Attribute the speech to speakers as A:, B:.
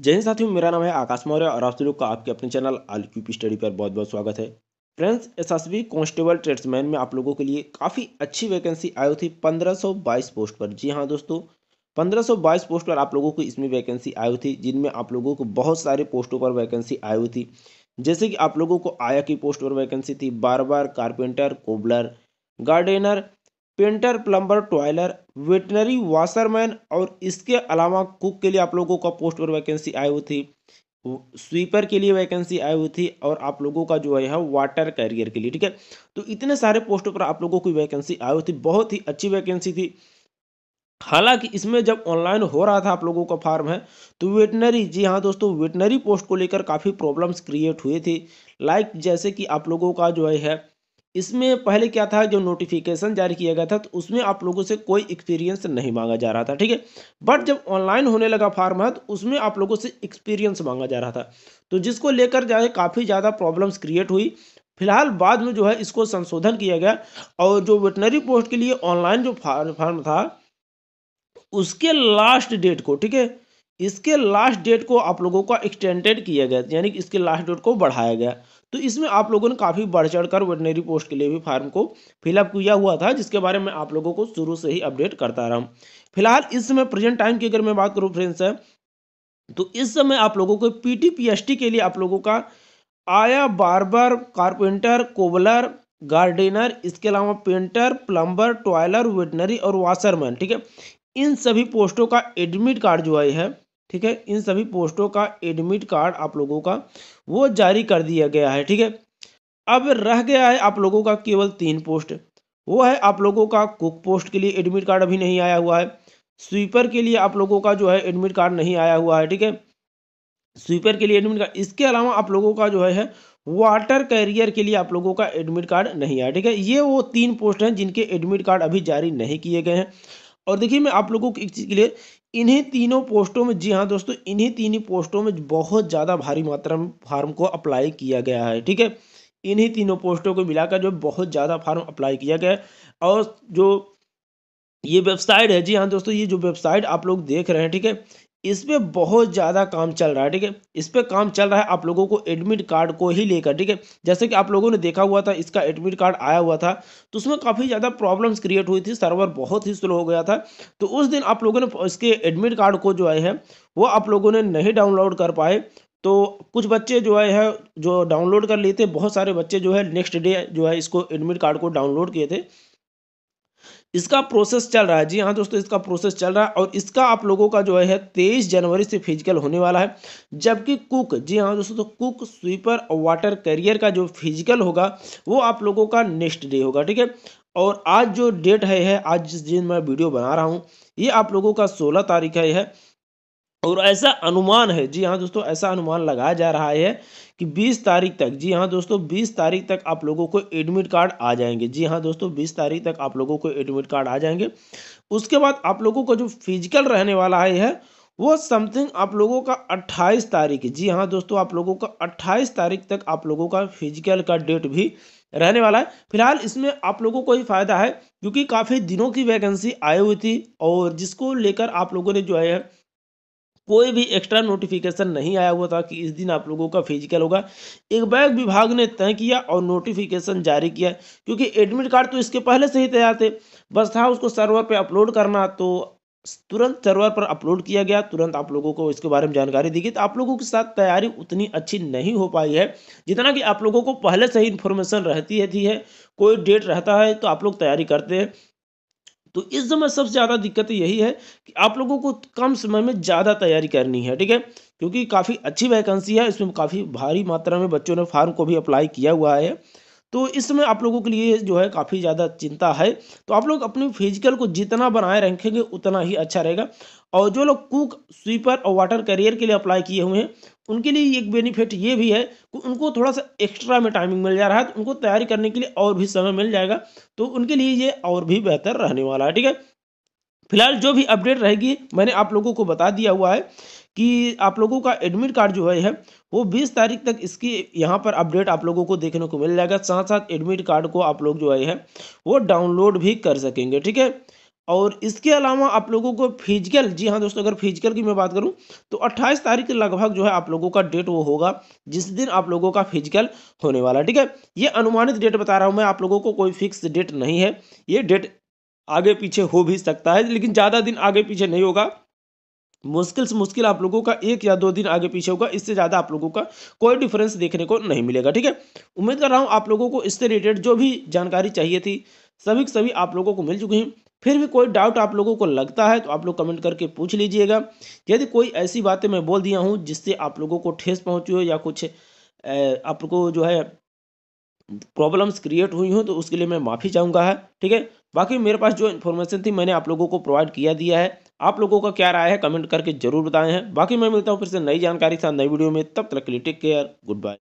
A: जय हिंद साथियों मेरा नाम है आकाश मौर्य और आप सभी लोग का आपके अपने चैनल आल क्यूपी स्टडी पर बहुत बहुत स्वागत है friends S S B constable tradesman में आप लोगों के लिए काफ़ी अच्छी वैकेंसी आई थी 1522 पोस्ट पर जी हाँ दोस्तों 1522 पोस्ट पर आप लोगों को इसमें वैकेंसी आई थी जिनमें आप लोगों को बहुत सारे पोस्टों पर वैकेंसी आई हुई थी जैसे कि आप लोगों को आया की पोस्ट पर वैकेंसी थी बार बार carpenter cobbler gardener painter plumber tailor veterinary washerman और इसके अलावा कुक के लिए आप लोगों का पोस्ट पर वैकेंसी आई हुई थी स्वीपर के लिए वैकेंसी आई हुई थी और आप लोगों का जो है वाटर कैरियर के लिए ठीक है तो इतने सारे पोस्टों पर आप लोगों की वैकेंसी आई हुई थी बहुत ही अच्छी वैकेंसी थी हालांकि इसमें जब ऑनलाइन हो रहा था आप लोगों का फार्म है तो वेटनरी जी हाँ दोस्तों वेटनरी पोस्ट को लेकर काफ़ी प्रॉब्लम्स क्रिएट हुए थे लाइक जैसे कि आप लोगों का जो है इसमें पहले क्या था जो नोटिफिकेशन जारी किया गया था तो उसमें आप लोगों से कोई एक्सपीरियंस नहीं मांगा जा रहा था ठीक है बट जब ऑनलाइन होने लगा फार्म है तो उसमें आप लोगों से एक्सपीरियंस मांगा जा रहा था तो जिसको लेकर जाए काफ़ी ज़्यादा प्रॉब्लम्स क्रिएट हुई फिलहाल बाद में जो है इसको संशोधन किया गया और जो वेटनरी पोस्ट के लिए ऑनलाइन जो फार्म था उसके लास्ट डेट को ठीक है इसके लास्ट डेट को आप लोगों का एक्सटेंडेड किया गया यानी कि इसके लास्ट डेट को बढ़ाया गया तो इसमें आप लोगों ने काफ़ी बढ़ चढ़ कर वेटनरी पोस्ट के लिए भी फार्म को फिलअप किया हुआ था जिसके बारे में आप लोगों को शुरू से ही अपडेट करता रहा हूँ फिलहाल इस समय प्रेजेंट टाइम की अगर मैं बात करूँ फ्रेंड्स तो इस समय आप लोगों को पीटी टी के लिए आप लोगों का आया बार्बर कारपेंटर कोबलर गार्डेनर इसके अलावा पेंटर प्लम्बर टॉयलर वेटनरी और वाशरमैन ठीक है इन सभी पोस्टों का एडमिट कार्ड जो है ठीक है इन सभी पोस्टों का एडमिट कार्ड आप लोगों का वो जारी कर दिया गया है ठीक है अब रह गया है आप लोगों का केवल तीन पोस्ट वो है आप लोगों का कुक पोस्ट के लिए एडमिट कार्ड अभी नहीं आया हुआ है स्वीपर के लिए आप लोगों का जो है एडमिट कार्ड नहीं आया हुआ है ठीक है स्वीपर के लिए एडमिट कार्ड इसके अलावा आप लोगों का जो है वाटर कैरियर के लिए आप लोगों का एडमिट कार्ड नहीं आया ठीक है ये वो तीन पोस्ट हैं जिनके एडमिट कार्ड अभी जारी नहीं किए गए हैं और देखिए मैं आप लोगों को एक चीज़ के लिए इन्हीं तीनों पोस्टों में जी हाँ दोस्तों इन्हीं तीन पोस्टों में बहुत ज़्यादा भारी मात्रा में फार्म को अप्लाई किया गया है ठीक है इन्हीं तीनों पोस्टों को मिलाकर जो बहुत ज़्यादा फार्म अप्लाई किया गया है और जो ये वेबसाइट है जी हाँ दोस्तों ये जो वेबसाइट आप लोग देख रहे हैं ठीक है इस पर बहुत ज़्यादा काम चल रहा है ठीक है इस पर काम चल रहा है आप लोगों को एडमिट कार्ड को ही लेकर ठीक है जैसे कि आप लोगों ने देखा हुआ था इसका एडमिट कार्ड आया हुआ था तो उसमें काफ़ी ज़्यादा प्रॉब्लम्स क्रिएट हुई थी सर्वर बहुत ही स्लो हो गया था तो उस दिन आप लोगों ने इसके एडमिट कार्ड को जो है वो आप लोगों ने नहीं डाउनलोड कर पाए तो कुछ बच्चे जो है जो डाउनलोड कर लिए थे बहुत सारे बच्चे जो है नेक्स्ट डे जो है इसको एडमिट कार्ड को डाउनलोड किए थे इसका प्रोसेस चल रहा है जी हाँ दोस्तों इसका प्रोसेस चल रहा है और इसका आप लोगों का जो है तेईस जनवरी से फिजिकल होने वाला है जबकि कुक जी हाँ दोस्तों तो कुक स्वीपर वाटर कैरियर का जो फिजिकल होगा वो आप लोगों का नेक्स्ट डे होगा ठीक है और आज जो डेट है, है आज जिस दिन मैं वीडियो बना रहा हूँ ये आप लोगों का सोलह तारीख है, है और ऐसा अनुमान है जी हाँ दोस्तों ऐसा अनुमान लगाया जा रहा है कि 20 तारीख तक जी हाँ दोस्तों 20 तारीख तक आप लोगों को एडमिट कार्ड आ जाएंगे जी हाँ दोस्तों 20 तारीख तक आप लोगों को एडमिट कार्ड आ जाएंगे उसके बाद आप लोगों का जो फिजिकल रहने वाला है यह वो समथिंग आप लोगों का 28 तारीख जी हाँ दोस्तों आप लोगों का 28 तारीख तक आप लोगों का फिजिकल का डेट भी रहने वाला है फिलहाल इसमें आप लोगों को ही फ़ायदा है क्योंकि काफ़ी दिनों की वैकेंसी आई हुई थी और जिसको लेकर आप लोगों ने जो है कोई भी एक्स्ट्रा नोटिफिकेशन नहीं आया हुआ था कि इस दिन आप लोगों का फिजिकल होगा एक बैग विभाग ने तय किया और नोटिफिकेशन जारी किया क्योंकि एडमिट कार्ड तो इसके पहले से ही तैयार थे बस था उसको सर्वर पर अपलोड करना तो तुरंत सर्वर पर अपलोड किया गया तुरंत आप लोगों को इसके बारे में जानकारी दी गई तो आप लोगों के साथ तैयारी उतनी अच्छी नहीं हो पाई है जितना कि आप लोगों को पहले से ही इन्फॉर्मेशन रहती है थी है कोई डेट रहता है तो आप लोग तैयारी करते हैं तो इस समय सबसे ज़्यादा दिक्कत तो यही है कि आप लोगों को कम समय में ज़्यादा तैयारी करनी है ठीक है क्योंकि काफ़ी अच्छी वैकेंसी है इसमें काफ़ी भारी मात्रा में बच्चों ने फार्म को भी अप्लाई किया हुआ है तो इसमें आप लोगों के लिए जो है काफ़ी ज़्यादा चिंता है तो आप लोग अपनी फिजिकल को जितना बनाए रखेंगे उतना ही अच्छा रहेगा और जो लोग कुक स्वीपर और वाटर कैरियर के लिए अप्लाई किए हुए हैं उनके लिए एक बेनिफिट ये भी है कि उनको थोड़ा सा एक्स्ट्रा में टाइमिंग मिल जा रहा है तो उनको तैयारी करने के लिए और भी समय मिल जाएगा तो उनके लिए ये और भी बेहतर रहने वाला है ठीक है फिलहाल जो भी अपडेट रहेगी मैंने आप लोगों को बता दिया हुआ है कि आप लोगों का एडमिट कार्ड जो है वो 20 तारीख तक इसकी यहाँ पर अपडेट आप लोगों को देखने को मिल जाएगा साथ साथ एडमिट कार्ड को आप लोग जो है वो डाउनलोड भी कर सकेंगे ठीक है और इसके अलावा आप लोगों को फिजिकल जी हाँ दोस्तों अगर फिजिकल की मैं बात करूं तो 28 तारीख के लगभग जो है आप लोगों का डेट वो होगा जिस दिन आप लोगों का फिजिकल होने वाला ठीक है ये अनुमानित डेट बता रहा हूं मैं आप लोगों को कोई फिक्स डेट नहीं है ये डेट आगे पीछे हो भी सकता है लेकिन ज़्यादा दिन आगे पीछे नहीं होगा मुश्किल से मुश्किल आप लोगों का एक या दो दिन आगे पीछे होगा इससे ज़्यादा आप लोगों का कोई डिफरेंस देखने को नहीं मिलेगा ठीक है उम्मीद कर रहा हूँ आप लोगों को इससे रिलेटेड जो भी जानकारी चाहिए थी सभी सभी आप लोगों को मिल चुकी हैं फिर भी कोई डाउट आप लोगों को लगता है तो आप लोग कमेंट करके पूछ लीजिएगा यदि कोई ऐसी बातें मैं बोल दिया हूँ जिससे आप लोगों को ठेस पहुँची हो या कुछ आप को जो है प्रॉब्लम्स क्रिएट हुई हो तो उसके लिए मैं माफ़ी चाहूँगा है ठीक है बाकी मेरे पास जो इन्फॉर्मेशन थी मैंने आप लोगों को प्रोवाइड किया दिया है आप लोगों का क्या राय है कमेंट करके जरूर बताएं हैं बाकी मैं मिलता हूँ फिर से नई जानकारी साथ नई वीडियो में तब तक के लिए टेक केयर गुड बाय